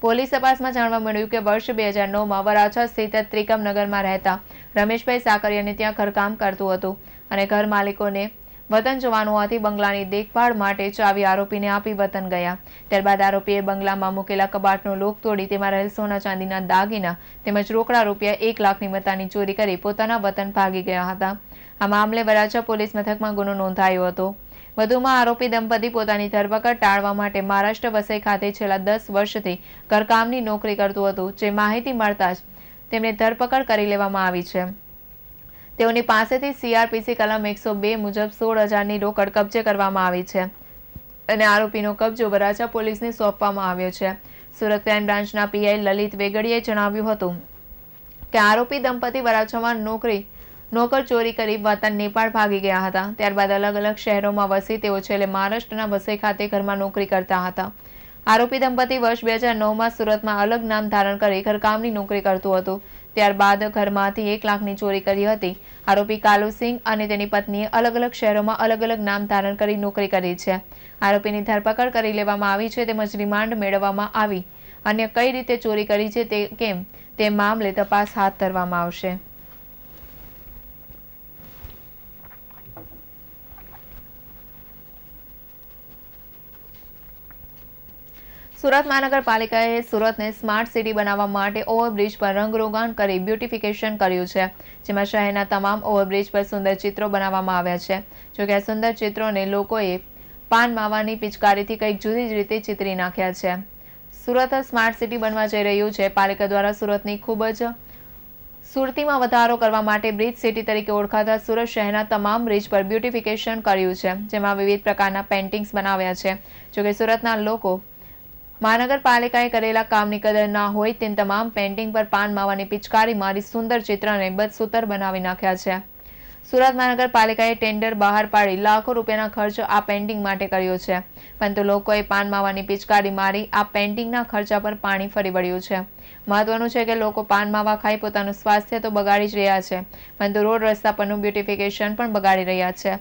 પોલીસ તપાસમાં જાણવા મળ્યું કે વર્ષ બે હજાર નવમાં વરાછા સ્થિત ત્રિકમનગરમાં રહેતા રમેશભાઈ સાકરિયાને ત્યાં ઘરકામ કરતું હતું અને ઘર માલિકોને વતન જવાનું હોવાથી બંગલાની દેખભાળ માટે ચાવી આરોપીને આપી વતન ગયા ત્યારબાદ આરોપીએ બંગલામાં મૂકેલા કબાટનો લોક તોડી તેમાં રહેલ સોના ચાંદીના દાગીના તેમજ રોકડા રૂપિયા એક લાખની મતાની ચોરી કરી પોતાના વતન ભાગી ગયા હતા આ મામલે વરાછા પોલીસ મથકમાં ગુનો નોંધાયો હતો વધુમાં આરોપી દંપતી પોતાની ધરપકડ ટાળવા માટે મહારાષ્ટ્ર વસઈ ખાતે છેલ્લા દસ વર્ષથી ઘરકામની નોકરી કરતું હતું જે માહિતી મળતા જ તેમની ધરપકડ કરી લેવામાં આવી છે તેઓની પાસેથી સીઆરપીસી કલમ એકસો બે મુજબ સોળ હજારની રોકડ કબજે કરવામાં આવી છે અને આરોપીનો કબજો વરાછા પોલીસને સોંપવામાં આવ્યો છે સુરત ક્રાઇમ બ્રાન્ચના પીઆઈ લલિત વેગડીએ જણાવ્યું હતું કે આરોપી દંપતી વરાછામાં નોકરી નોકર ચોરી કરી વતન નેપાળ ભાગી ગયા હતા ત્યારબાદ અલગ અલગ શહેરોમાં વસી તેઓ છેલ્લે મહારાષ્ટ્રના વસઈ ખાતે ઘરમાં નોકરી કરતા હતા આરોપી દંપતી વર્ષ બે હજાર નવમાં સુરતમાં અલગ નામ ધારણ કરી ઘરકામની નોકરી કરતું હતું ત્યારબાદ ઘરમાંથી એક લાખની ચોરી કરી હતી આરોપી કાલુસિંહ અને તેની પત્નીએ અલગ અલગ શહેરોમાં અલગ અલગ નામ ધારણ કરી નોકરી કરી છે આરોપીની ધરપકડ કરી લેવામાં આવી છે તેમજ રિમાન્ડ મેળવવામાં આવી અન્ય કઈ રીતે ચોરી કરી છે તે કેમ તે મામલે તપાસ હાથ ધરવામાં આવશે સુરત મહાનગરપાલિકાએ સુરતને સ્માર્ટ સિટી બનાવવા માટે ઓવરબ્રિજ પર રંગરોગાન કરી બ્યુટિફિકેશન કર્યું છે જેમાં શહેરના તમામ ઓવરબ્રિજ પર સુંદર ચિત્રો બનાવવામાં આવ્યા છે જોકે આ સુંદર ચિત્રોને લોકોએ પાન માવાની પિચકારીથી કંઈક જુદી જ રીતે ચિતરી નાખ્યા છે સુરત સ્માર્ટ સિટી બનવા જઈ રહ્યું છે પાલિકા દ્વારા સુરતની ખૂબ જ સુરતીમાં વધારો કરવા માટે બ્રિજ સિટી તરીકે ઓળખાતા સુરત શહેરના તમામ બ્રિજ પર બ્યુટિફિકેશન કર્યું છે જેમાં વિવિધ પ્રકારના પેઇન્ટિંગ્સ બનાવ્યા છે જોકે સુરતના લોકો મહાનગરપાલિકાએ કરેલા કામની કદર ના હોય તેમ તમામ પેઇન્ટિંગ પર પાન માવાની પિચકારી મારી સુંદર ચિત્રને બદસુતર બનાવી નાખ્યા છે સુરત મહાનગરપાલિકાએ ટેન્ડર બહાર પાડી લાખો રૂપિયાના ખર્ચ આ પેન્ટિંગ માટે કર્યો છે પરંતુ લોકોએ પાન માવાની પિચકારી મારી આ પેન્ટિંગના ખર્ચા પર પાણી ફરી વળ્યું છે મહત્વનું છે કે લોકો પાન માવા ખાઈ પોતાનું સ્વાસ્થ્ય તો બગાડી જ રહ્યા છે પરંતુ રોડ રસ્તા પરનું બ્યુટિફિકેશન પણ બગાડી રહ્યા છે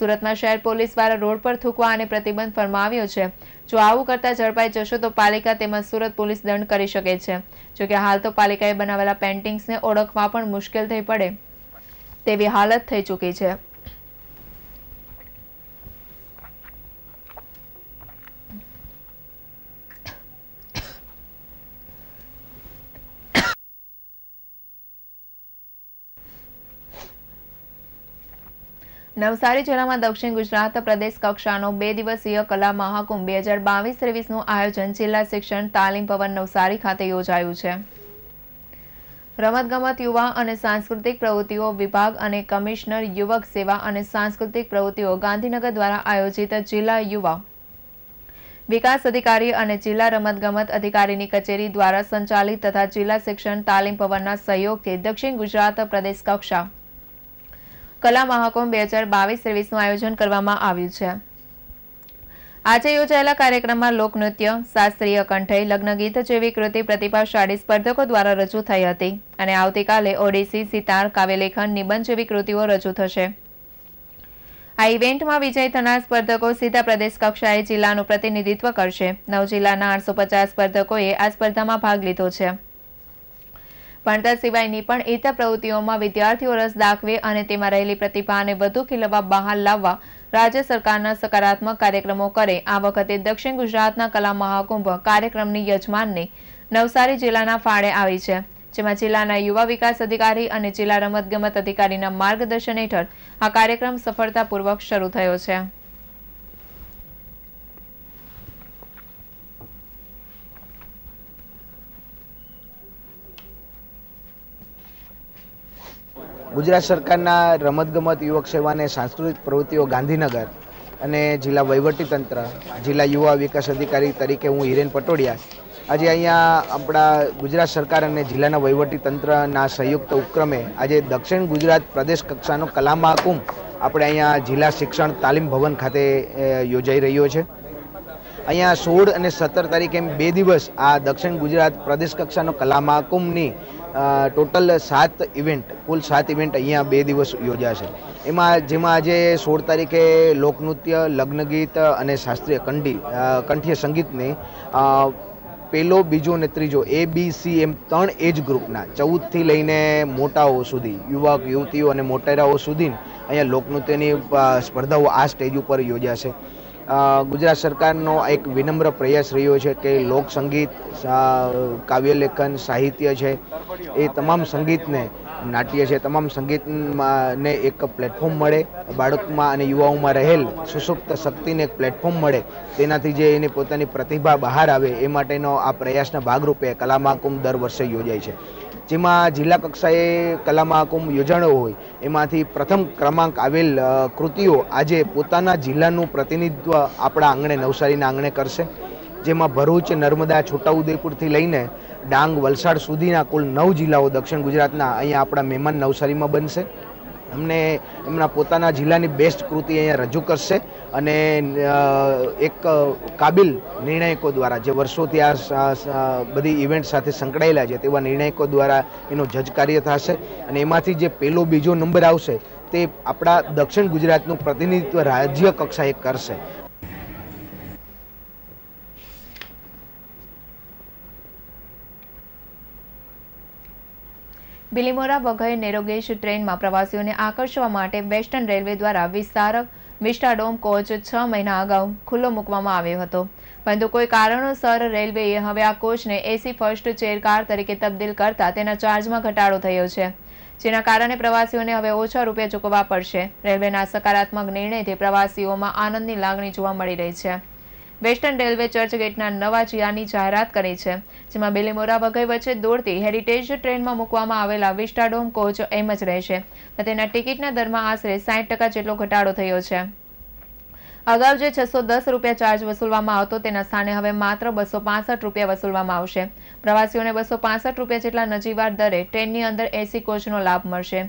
સુરતમાં શહેર પોલીસ દ્વારા રોડ પર થૂકવા અને પ્રતિબંધ ફરમાવ્યો છે જો આવું કરતા ઝડપાઈ જશો તો પાલિકા તેમજ સુરત પોલીસ દંડ કરી શકે છે જોકે હાલ તો પાલિકાએ બનાવેલા પેન્ટિંગ્સને ઓળખવા પણ મુશ્કેલ થઈ પડે તેવી હાલત થઈ ચૂકી છે નવસારી જિલ્લામાં દક્ષિણ ગુજરાત પ્રદેશ કક્ષાનો બે દિવસીય કલા મહાકુંભ બે હજાર બાવીસ ત્રેવીસનું આયોજન જિલ્લા શિક્ષણ તાલીમ ભવન નવસારી ખાતે યોજાયું છે રમતગમત યુવા અને સાંસ્કૃતિક પ્રવૃત્તિઓ વિભાગ અને કમિશનર યુવક સેવા અને સાંસ્કૃતિક પ્રવૃત્તિઓ ગાંધીનગર દ્વારા આયોજિત જિલ્લા યુવા વિકાસ અધિકારી અને જિલ્લા રમતગમત અધિકારીની કચેરી દ્વારા સંચાલિત તથા જિલ્લા શિક્ષણ તાલીમ ભવનના સહયોગથી દક્ષિણ ગુજરાત પ્રદેશ કક્ષા કલા મહાકુંભ બે હજાર બાવીસ ત્રેવીસનું આયોજન કરવામાં આવ્યું છે આજે યોજાયેલા કાર્યક્રમમાં લોકનૃત્ય શાસ્ત્રીય કંઠઈ લગ્નગીત જેવી કૃતિ પ્રતિભાશાળી સ્પર્ધકો દ્વારા રજૂ થઈ હતી અને આવતીકાલે ઓડિસી સિતાર કાવ્યલેખન નિબંધ જેવી કૃતિઓ રજૂ થશે આ ઇવેન્ટમાં વિજય થનાર સ્પર્ધકો સીધા પ્રદેશ કક્ષાએ જિલ્લાનું પ્રતિનિધિત્વ કરશે નવ જિલ્લાના આઠસો પચાસ સ્પર્ધકોએ આ સ્પર્ધામાં ભાગ લીધો છે ભણતર સિવાયની પણ ઇતર પ્રવૃત્તિઓમાં વિદ્યાર્થીઓ રસ દાખવે અને તેમાં રહેલી પ્રતિભાને વધુ ખીલવવા બહાર લાવવા રાજ્ય સરકારના સકારાત્મક કાર્યક્રમો કરે આ વખતે દક્ષિણ ગુજરાતના કલા મહાકુંભ કાર્યક્રમની યજમાનની નવસારી જિલ્લાના ફાળે આવી છે જેમાં જિલ્લાના યુવા વિકાસ અધિકારી અને જિલ્લા રમતગમત અધિકારીના માર્ગદર્શન હેઠળ આ કાર્યક્રમ સફળતાપૂર્વક શરૂ થયો છે
ગુજરાત સરકારના રમતગમત યુવક સેવા અને સાંસ્કૃતિક પ્રવૃત્તિઓ ગાંધીનગર અને જિલ્લા વહીવટીતંત્ર જિલ્લા યુવા વિકાસ અધિકારી તરીકે હું હિરેન પટોડિયા આજે અહીંયા આપણા ગુજરાત સરકાર અને જિલ્લાના વહીવટીતંત્રના સંયુક્ત ઉપક્રમે આજે દક્ષિણ ગુજરાત પ્રદેશ કક્ષાનો કલા મહાકુંભ આપણે અહીંયા જિલ્લા શિક્ષણ તાલીમ ભવન ખાતે યોજાઈ રહ્યો છે અહીંયા સોળ અને સત્તર તારીખે એમ બે દિવસ આ દક્ષિણ ગુજરાત પ્રદેશ કક્ષાનો કલા મહાકુંભની ટોટલ સાત ઇવેન્ટ કુલ સાત ઇવેન્ટ અહીંયા બે દિવસ યોજાશે એમાં જેમાં આજે સોળ તારીખે લોકનૃત્ય લગ્નગીત અને શાસ્ત્રીય કંઠી કંઠીય સંગીતને પહેલો બીજો અને ત્રીજો એ બી સી એમ ત્રણ એજ ગ્રુપના ચૌદથી લઈને મોટાઓ સુધી યુવક યુવતીઓ અને મોટેરાઓ સુધી અહીંયા લોકનૃત્યની સ્પર્ધાઓ આ સ્ટેજ ઉપર યોજાશે ગુજરાત સરકારનો એક વિનમ્ર પ્રયાસ રહ્યો છે કે લોક સંગીત કાવ્યલેખન સાહિત્ય છે એ તમામ સંગીતને નાટ્ય છે તમામ સંગીતને એક પ્લેટફોર્મ મળે બાળકમાં અને યુવાઓમાં રહેલ સુસુપ્ત શક્તિને એક પ્લેટફોર્મ મળે તેનાથી જે એની પોતાની પ્રતિભા બહાર આવે એ માટેનો આ પ્રયાસના ભાગરૂપે કલા દર વર્ષે યોજાય છે જેમાં જિલ્લા કક્ષાએ કલા મહાકુંભ યોજાણો હોય એમાંથી પ્રથમ ક્રમાંક આવેલ કૃતિઓ આજે પોતાના જિલ્લાનું પ્રતિનિધિત્વ આપણા આંગણે નવસારીના આંગણે કરશે જેમાં ભરૂચ નર્મદા છોટાઉદેપુરથી લઈને ડાંગ વલસાડ સુધીના કુલ નવ જિલ્લાઓ દક્ષિણ ગુજરાતના અહીંયા આપણા મહેમાન નવસારીમાં બનશે અમને એમના પોતાના જિલ્લાની બેસ્ટ કૃતિ અહીંયા રજૂ કરશે અને એક કાબિલ નિર્ણાયકો દ્વારા જે વર્ષોથી આ બધી ઇવેન્ટ સાથે સંકળાયેલા છે તેવા નિર્ણાયકો દ્વારા એનો જજ કાર્ય થશે અને એમાંથી જે પહેલો બીજો નંબર આવશે તે આપણા દક્ષિણ ગુજરાતનું પ્રતિનિધિત્વ રાજ્ય કક્ષાએ કરશે
બિલીમોરા વઘઈ નેરોગેજ ટ્રેનમાં પ્રવાસીઓને આકર્ષવા માટે વેસ્ટર્ન રેલવે દ્વારા વિસ્તારક વિસ્ટાડોમ કોચ છ મહિના અગાઉ ખુલ્લો મૂકવામાં આવ્યો હતો પરંતુ કોઈ કારણોસર રેલવેએ હવે આ કોચને એસી ફર્સ્ટ ચેર કાર તરીકે તબદીલ કરતા તેના ચાર્જમાં ઘટાડો થયો છે જેના કારણે પ્રવાસીઓને હવે ઓછા રૂપિયા ચૂકવવા પડશે રેલવેના સકારાત્મક નિર્ણયથી પ્રવાસીઓમાં આનંદની લાગણી જોવા મળી રહી છે વેસ્ટર્ન રેલવે ચર્ચ ગેટના નવા જીઆની જાહેરાત કરી છે જેમાં બેલીમોરા વઘઈ વચ્ચે દોડતી હેરિટેજ ટ્રેનમાં મૂકવામાં આવેલા વિસ્ટાડોમ કોચ એમ જ રહેશે તેના ટિકિટના દરમાં આશરે સાઠ ટકા જેટલો ઘટાડો થયો છે અગાઉ જે છસો દસ રૂપિયા ચાર્જ વસૂલવામાં આવતો તેના સ્થાને હવે માત્ર બસો પાસઠ રૂપિયા વસૂલવામાં આવશે પ્રવાસીઓને બસો પાસઠ રૂપિયા જેટલા નજીવાર દરે ટ્રેનની અંદર એસી કોચનો લાભ મળશે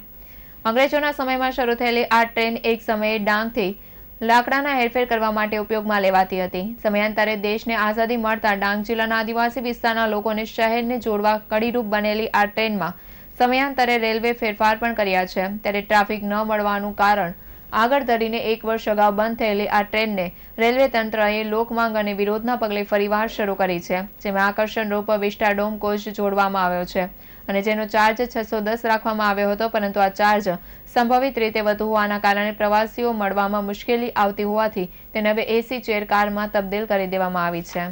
અંગ્રેજોના સમયમાં શરૂ થયેલી આ ટ્રેન એક સમયે ડાંગથી લાકડાના હેરફેર કરવા માટે ઉપયોગમાં લેવાતી હતી સમયાંતરે દેશને આઝાદી મળતા ડાંગ જિલ્લાના આદિવાસી વિસ્તારના લોકોને શહેરને જોડવા કડીરૂપ બનેલી આ ટ્રેનમાં સમયાંતરે રેલવે ફેરફાર પણ કર્યા છે ત્યારે ટ્રાફિક ન મળવાનું કારણ આગળ ધરીને એક વર્ષ અગાઉ બંધ થયેલી આ ટ્રેનને રેલવે તંત્રએ લોકમાંગ અને વિરોધના પગલે ફરીવાર શરૂ કરી છે જેમાં આકર્ષણ રૂપ વિસ્ટા ડોમ કોચ જોડવામાં આવ્યો છે અને જેનો ચાર્જ છસો દસ રાખવામાં આવ્યો હતો પરંતુ આ ચાર્જ સંભવિત રીતે વધુ હોવાના કારણે પ્રવાસીઓ મળવામાં મુશ્કેલી આવતી હોવાથી તેને હવે એસી ચેર કારમાં તબદીલ કરી દેવામાં આવી છે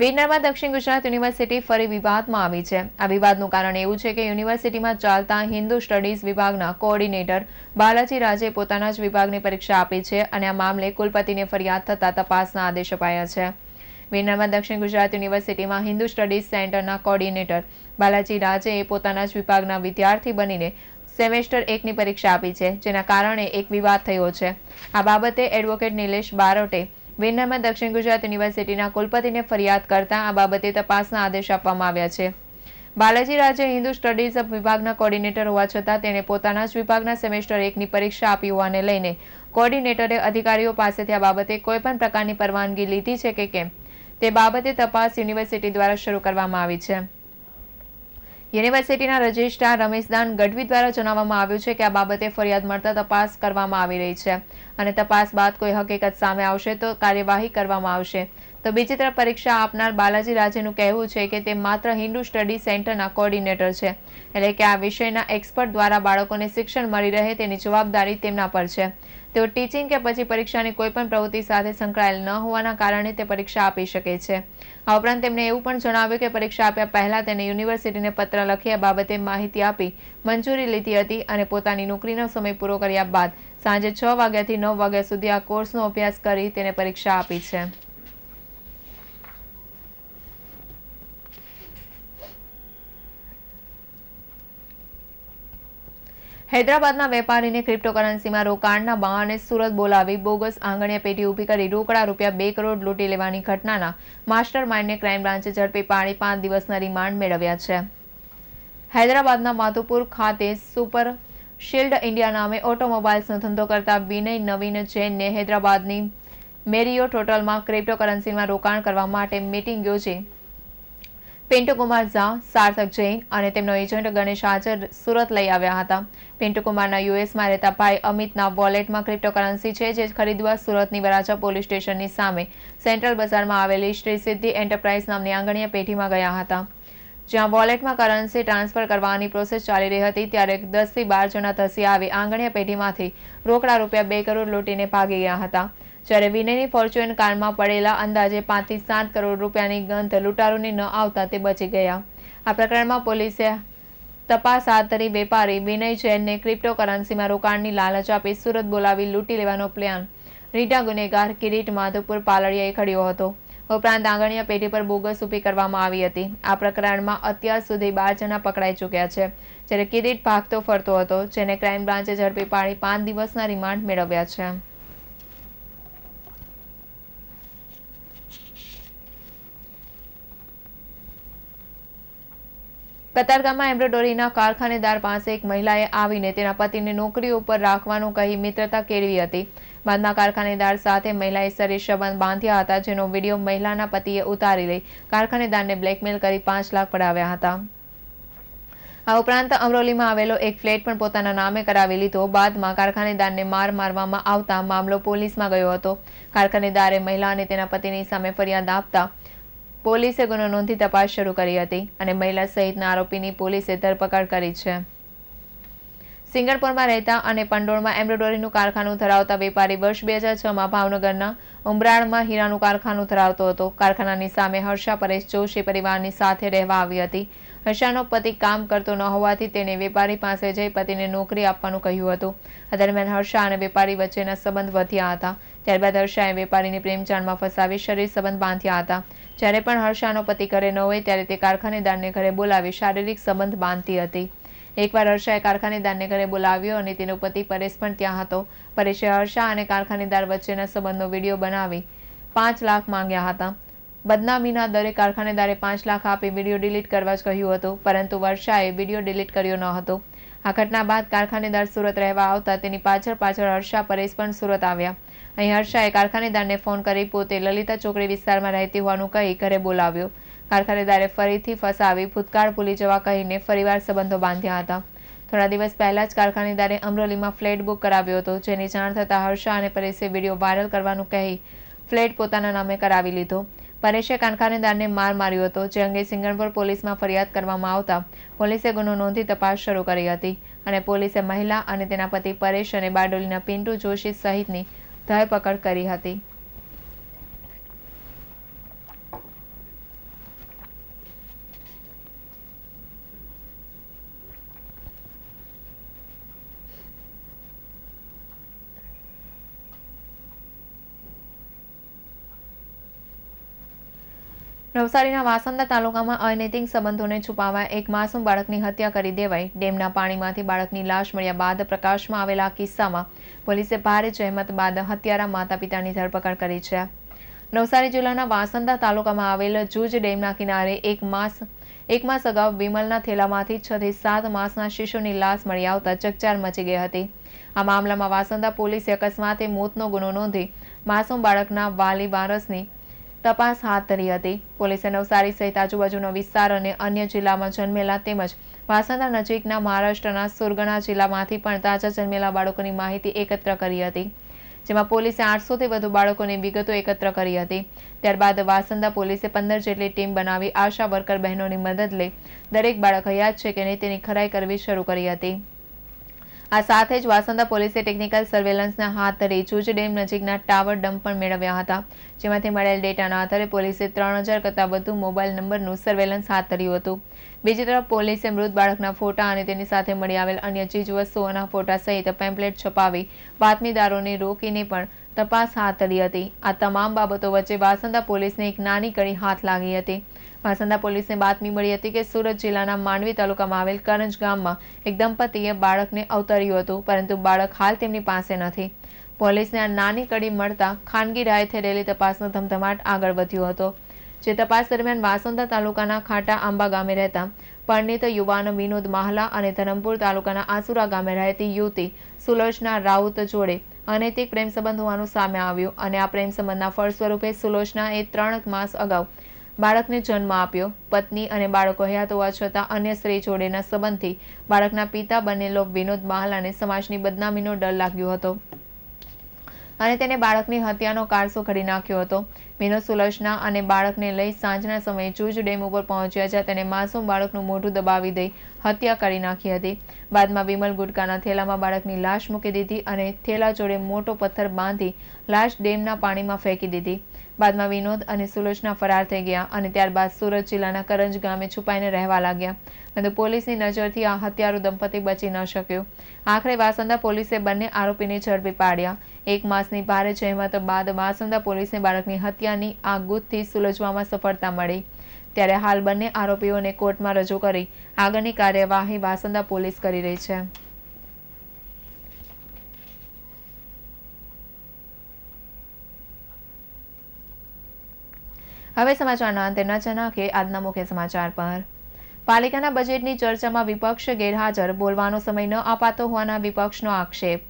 વેડનારમાં દક્ષિણ ગુજરાત યુનિવર્સિટી ફરી વિવાદમાં આવી છે આ વિવાદનું કારણ એવું છે કે યુનિવર્સિટીમાં ચાલતા હિન્દુ સ્ટડીઝ વિભાગના કોઓર્ડિનેટર બાલાજી રાજે પોતાના જ વિભાગની પરીક્ષા આપી છે અને આ મામલે કુલપતિને ફરિયાદ થતાં તપાસના આદેશ અપાયા છે વેડનારમાં દક્ષિણ ગુજરાત યુનિવર્સિટીમાં હિન્દુ સ્ટડીઝ સેન્ટરના કોઓર્ડિનેટર બાલાજી રાજે પોતાના જ વિભાગના વિદ્યાર્થી બનીને સેમેસ્ટર એકની પરીક્ષા આપી છે જેના કારણે એક વિવાદ થયો છે આ બાબતે એડવોકેટ નિલેશ બારોટે વેન્નામાં દક્ષિણ ગુજરાત યુનિવર્સિટીના કુલપતિને ફરિયાદ કરતા આ બાબતે તપાસના આદેશ આપવામાં આવ્યા છે બાલાજી રાજે હિન્દુ સ્ટડીઝ વિભાગના કોર્ડિનેટર હોવા છતાં તેણે પોતાના જ વિભાગના સેમેસ્ટર એકની પરીક્ષા આપી હોવાને લઈને કોર્ડિનેટરે અધિકારીઓ પાસેથી આ બાબતે કોઈપણ પ્રકારની પરવાનગી લીધી છે કે કેમ તે બાબતે તપાસ યુનિવર્સિટી દ્વારા શરૂ કરવામાં આવી છે યુનિવર્સિટીના રજિસ્ટ્રાર રમેશદાન ગઢવી દ્વારા જણાવવામાં આવ્યું છે કે આ બાબતે ફરિયાદ મળતા તપાસ કરવામાં આવી રહી છે અને તપાસ બાદ કોઈ હકીકત સામે આવશે તો કાર્યવાહી કરવામાં આવશે તો બીજી તરફ પરીક્ષા આપનાર બાલાજી રાજેનું કહેવું છે કે તે માત્ર હિન્દુ સ્ટડી સેન્ટરના કોર્ડિનેટર છે એટલે કે આ વિષયના એક્સપર્ટ દ્વારા બાળકોને શિક્ષણ મળી રહે તેની જવાબદારી તેમના પર છે તેઓ ટીચિંગ કે પછી પરીક્ષાની કોઈપણ પ્રવૃત્તિ સાથે સંકળાયેલ ન હોવાના કારણે તે પરીક્ષા આપી શકે છે આ ઉપરાંત તેમણે એવું પણ જણાવ્યું કે પરીક્ષા આપ્યા પહેલાં તેને યુનિવર્સિટીને પત્ર લખ્યા બાબતે માહિતી આપી મંજૂરી લીધી હતી અને પોતાની નોકરીનો સમય પૂરો કર્યા બાદ સાંજે છ વાગ્યાથી નવ વાગ્યા સુધી આ કોર્સનો અભ્યાસ કરી તેને પરીક્ષા આપી છે હૈદરાબાદના વેપારીને ક્રિપ્ટોકરન્સીમાં રોકાણના બહાને સુરત બોલાવી બોગસ આંગણીયા પેટી ઊભી કરી રોકડા રૂપિયા બે કરોડ લૂંટી લેવાની ઘટનાના માસ્ટર માઇન્ડને ક્રાઇમ બ્રાન્ચે ઝડપી પાડી પાંચ દિવસના રિમાન્ડ મેળવ્યા છે હૈદરાબાદના માધુપુર ખાતે સુપર શિલ્ડ ઇન્ડિયા નામે ઓટોમોબાઈલ્સનો ધંધો કરતા વિનય નવીન જૈનને હૈદરાબાદની મેરિયો ટોટલમાં ક્રિપ્ટોકરન્સીમાં રોકાણ કરવા માટે મિટિંગ યોજી પિન્ટુકુમાર ઝા સાર્થક જૈન અને તેમનો એજન્ટ ગણેશ હાજર સુરત લઈ આવ્યા હતા પિન્ટુકુમારના યુએસમાં રહેતા ભાઈ અમિતના વોલેટમાં ક્રિપ્ટોકરન્સી છે જે ખરીદવા સુરતની વરાછા પોલીસ સ્ટેશનની સામે સેન્ટ્રલ બજારમાં આવેલી શ્રી સિદ્ધિ એન્ટરપ્રાઇઝ નામની આંગણીય પેઢીમાં ગયા હતા જ્યાં વોલેટમાં કરન્સી ટ્રાન્સફર કરવાની પ્રોસેસ ચાલી રહી હતી ત્યારે દસથી બાર જણા ધસી આવી આંગણીયા પેઢીમાંથી રોકડા રૂપિયા બે કરોડ લૂંટીને ભાગી ગયા હતા જ્યારે વિનયની ફોર્ચ્યુન કારમાં પડેલા અંદાજે પાંચથી સાત કરોડ રૂપિયાની ગંધ લૂંટારોને ન આવતા તે બચી ગયા આ પ્રકરણમાં પોલીસે તપાસ હાથ ધરી વેપારી વિનય જૈનને ક્રિપ્ટોકરન્સીમાં રોકાણની લાલચ આપી સુરત બોલાવી લૂંટી લેવાનો પ્લાન રીટા ગુનેગાર કિરીટ માધવપુર પાલડિયાએ ખડ્યો હતો ઉપરાંત આંગણીયા પેઢી પર બોગસ ઊભી કરવામાં આવી હતી આ પ્રકરણમાં અત્યાર સુધી બાર જણા પકડાઈ ચૂક્યા છે જ્યારે કિરીટ ભાગતો ફરતો હતો જેને ક્રાઇમ બ્રાન્ચે ઝડપી પાડી પાંચ દિવસના રિમાન્ડ મેળવ્યા છે કતારગામમાં એમ્બ્રોડરીના કારખાનેદાર પાસે એક મહિલાએ આવીને તેના પતિને નોકરી ઉપર રાખવાનું કહી મિત્રતા કેળવી હતી બાદમાં કારખાનેદાર સાથે મહિલાએ શરીર સંબંધ બાંધ્યા હતા જેનો વિડીયો મહિલાના પતિએ ઉતારી લઈ કારખાનેદારને બ્લેકમેલ કરી પાંચ લાખ પડાવ્યા હતા આ ઉપરાંત અમરોલીમાં આવેલો એક ફ્લેટ પણ પોતાના નામે કરાવી લીધો બાદમાં કારખાનેદારને માર મારવામાં આવતા મામલો પોલીસમાં ગયો હતો કારખાનેદારે મહિલા અને તેના પતિની સામે ફરિયાદ આપતા પોલીસે ગુનો નોંધી તપાસ શરૂ કરી હતી અને મહિલા સહિતના આરોપીની પોલીસે ધરપકડ કરી છે સિંગણપુરમાં રહેતા અને પંડોળમાં એમ્બ્રોઇડરીનું કારખાનું ધરાવતા વેપારી વર્ષ બે હજાર છમાં ભાવનગરના ઉમરાળમાં હીરાનું કારખાનું ધરાવતો હતો કારખાનાની સામે હર્ષા પરેશ જોશી પરિવારની સાથે રહેવા આવી હતી હર્ષાનો પતિ કામ કરતો ન હોવાથી તેને વેપારી પાસે જઈ પતિને નોકરી આપવાનું કહ્યું હતું આ દરમિયાન હર્ષા અને વેપારી વચ્ચેના સંબંધ વધ્યા હતા ત્યારબાદ હર્ષાએ વેપારીને પ્રેમજાળમાં ફસાવી શરીર સંબંધ બાંધ્યા હતા જ્યારે પણ હર્ષાનો પતિ ઘરે ન હોય ત્યારે તે કારખાનેદારને ઘરે બોલાવી શારીરિક સંબંધ બાંધતી હતી એકવાર હર્ષાએ કારખાનેદારને ઘરે બોલાવ્યો અને તેનો પતિ પરેશ પણ ત્યાં હતો પરેશે હર્ષા અને કારખાનેદાર વચ્ચેના સંબંધનો વિડીયો બનાવી પાંચ લાખ માંગ્યા હતા બદનામીના દરે કારખાનેદારે પાંચ લાખ આપી વિડીયો ડિલીટ કરવા જ કહ્યું હતું પરંતુ વર્ષાએ વિડીયો ડિલીટ કર્યો ન હતો આ ઘટના બાદ કારખાનેદાર સુરત રહેવા આવતા તેની પાછળ પાછળ હર્ષા પરેશ પણ સુરત આવ્યા અહીં હર્ષાએ કારખાનેદારને ફોન કરી પોતે લલિતા ચોકડી વિસ્તારમાં રહેતી હોવાનું કહી ઘરે બોલાવ્યો કારખાનેદારે ફરીથી ફસાવી ભૂતકાળ ભૂલી જવા કહીને ફરીવાર સંબંધો બાંધ્યા હતા થોડા દિવસ પહેલા જ કારખાનેદારે અમરોલીમાં ફ્લેટ બુક કરાવ્યો હતો જેની જાણ થતાં હર્ષા અને પરેશે વિડીયો વાયરલ કરવાનું કહી ફ્લેટ પોતાના નામે કરાવી લીધો પરેશે કારખાનેદારને માર માર્યો હતો જે અંગે સિંગણપુર પોલીસમાં ફરિયાદ કરવામાં આવતા પોલીસે ગુનો નોંધી તપાસ શરૂ કરી હતી અને પોલીસે મહિલા અને તેના પતિ પરેશ અને બારડોલીના પિન્ટુ જોશી સહિતની ધરપકડ કરી હતી નવસારીના વાસંદા તાલુકામાં અનૈતિક સંબંધોને છુપાવવા એક માસૂમ બાળકની હત્યા કરી દેવાઈ ડેમના પાણીમાંથી બાળકની લાશ મળ્યા બાદ પ્રકાશમાં આવેલા કિસ્સામાં પોલીસે ભારે જહેમત બાદ હત્યારા માતા પિતાની ધરપકડ કરી છે નવસારી જિલ્લાના વાસંદા તાલુકામાં આવેલ જૂજ ડેમના કિનારે એક માસ એક માસ અગાઉ વિમલના થેલામાંથી છ થી સાત માસના શિશુની લાશ મળી આવતા ચકચાર મચી ગઈ હતી આ મામલામાં વાસંદા પોલીસે અકસ્માતે મોતનો ગુનો નોંધી માસૂમ બાળકના વાલી વારસની તપાસ હાથ ધરી હતી પોલીસે નવસારી સહિત આજુબાજુનો વિસ્તાર અને અન્ય જિલ્લામાં જન્મેલા તેમજ વાસંદા નજીકના મહારાષ્ટ્રના સુરગણા જિલ્લામાંથી પણ તાજા જન્મેલા બાળકોની માહિતી એકત્ર કરી હતી જેમાં પોલીસે આઠસોથી વધુ બાળકોની વિગતો એકત્ર કરી હતી ત્યારબાદ વાસંદા પોલીસે પંદર જેટલી ટીમ બનાવી આશા વર્કર બહેનોની મદદ લઈ દરેક બાળક હયાત છે કે નહીં તેની ખરાઈ કરવી શરૂ કરી હતી આ સાથે જ વાસંદા પોલીસે ટેકનિકલ સર્વેલન્સના હાથ ધરી જૂજ ડેમ નજીકના ટાવર ડમ્પ પણ મેળવ્યા હતા જેમાંથી મળેલ ડેટાના આધારે પોલીસે ત્રણ હજાર કરતાં વધુ મોબાઈલ નંબરનું સર્વેલન્સ હાથ ધર્યું હતું બીજી તરફ પોલીસે મૃત બાળકના ફોટા અને તેની સાથે મળી આવેલ અન્ય ચીજ વસ્તુઓના ફોટા સહિત પેમ્પલેટ છપાવી બાતમીદારોને રોકીને પણ તપાસ હાથ ધરી હતી આ તમામ બાબતો વચ્ચે વાસંદા પોલીસને એક નાની કડી હાથ લાગી હતી વાસંદા પોલીસને બાતમી મળી હતી કે સુરત જિલ્લાના માંડવી તાલુકામાં આવેલ કરંજ ગામમાં એક દંપતીએ બાળકને અવતર્યું હતું પરંતુ બાળક હાલ તેમની પાસે નથી પોલીસને આ નાની કડી મળતા ખાનગી રાહે થયેલી તપાસનો ધમધમાટ આગળ વધ્યો હતો જે તપાસ દરમિયાન વાસંદા તાલુકાના ખાટા આંબા ગામે રહેતા પરણિત યુવાનો વિનોદ માહલા અને ધરમપુર તાલુકાના આસુરા ગામે રહેતી યુવતી સુલોચના રાઉત જોડે અનૈતિક પ્રેમ સંબંધ હોવાનું સામે આવ્યું અને આ પ્રેમ સંબંધના ફળ સ્વરૂપે એ ત્રણ માસ અગાઉ બાળકને જન્મ આપ્યો પત્ની અને બાળકો હયાત હોવા છતાં અન્ય સ્ત્રી જોડેના સંબંધથી બાળકના પિતા બનેલો વિનોદ બાહલાને સમાજની બદનામીનો ડર લાગ્યો હતો અને તેને બાળકની હત્યાનો કારસો ઘડી નાખ્યો હતો વિનોદ સુલશના અને બાળકને લઈ સાંજના સમયે જૂજ ડેમ ઉપર પહોંચ્યા જ્યાં તેને માસૂમ બાળકનું મોઢું દબાવી દઈ હત્યા કરી નાખી હતી બાદમાં વિમલ ગુટકાના થેલામાં બાળકની લાશ મૂકી દીધી અને થેલા જોડે મોટો પથ્થર બાંધી લાશ ડેમના પાણીમાં ફેંકી દીધી બાદમાં વિનોદ અને સુરજના ફરાર થઈ ગયા અને ત્યારબાદ સુરત જિલ્લાના કરંજ ગામે છુપાઈને રહેવા લાગ્યા પરંતુ પોલીસની નજરથી આ હત્યારો દંપતી બચી ન શક્યું આખરે વાસંદા પોલીસે બંને આરોપીને ઝડપી પાડ્યા એક માસની ભારે જહેમત બાદ વાસંદા પોલીસને બાળકની હત્યાની આ ગુથથી સુલજવામાં સફળતા મળી ત્યારે હાલ બંને આરોપીઓને કોર્ટમાં રજૂ કરી આગળની કાર્યવાહી વાસંદા પોલીસ કરી રહી છે હવે સમાચારના અંતેના નજર નાખીએ આજના મુખ્ય સમાચાર પર પાલિકાના બજેટની ચર્ચામાં વિપક્ષ ગેરહાજર બોલવાનો સમય ન અપાતો હોવાના વિપક્ષનો આક્ષેપ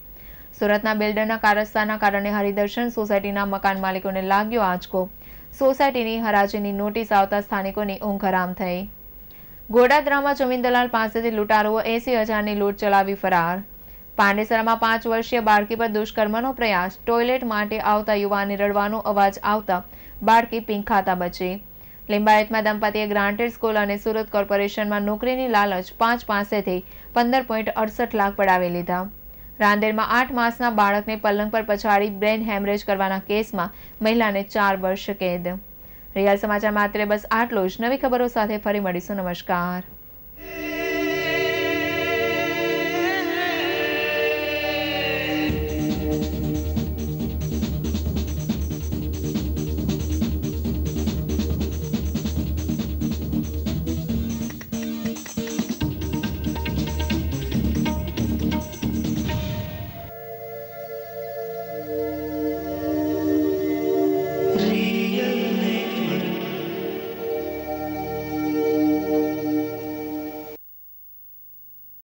સુરતના બિલ્ડરના કારસ્તાના કારણે હરિદર્શન સોસાયટીના મકાન માલિકોને લાગ્યો આંચકો સોસાયટીની હરાજીની નોટિસ આવતા સ્થાનિકોની ઊંઘ હરામ થઈ ગોડાદરામાં જમીન દલાલ પાસેથી લૂંટારુઓ એસી હજારની લૂંટ ચલાવી ફરાર પાંડેસરામાં પાંચ વર્ષીય બાળકી પર દુષ્કર્મનો પ્રયાસ ટોયલેટ માટે આવતા યુવાને રડવાનો અવાજ આવતા બાળકી પિંક ખાતા બચી લિંબાયતમાં દંપતીએ ગ્રાન્ટેડ સ્કૂલ અને સુરત કોર્પોરેશનમાં નોકરીની લાલચ પાંચ પાસેથી પંદર પોઈન્ટ અડસઠ લાખ પડાવી લીધા રાંદેરમાં આઠ માસના બાળકને પલંગ પર પછાડી બ્રેન હેમરેજ કરવાના કેસમાં મહિલાને ચાર વર્ષ કેદ રિયલ સમાચાર માત્ર બસ આટલું જ નવી ખબરો સાથે ફરી મળીશું નમસ્કાર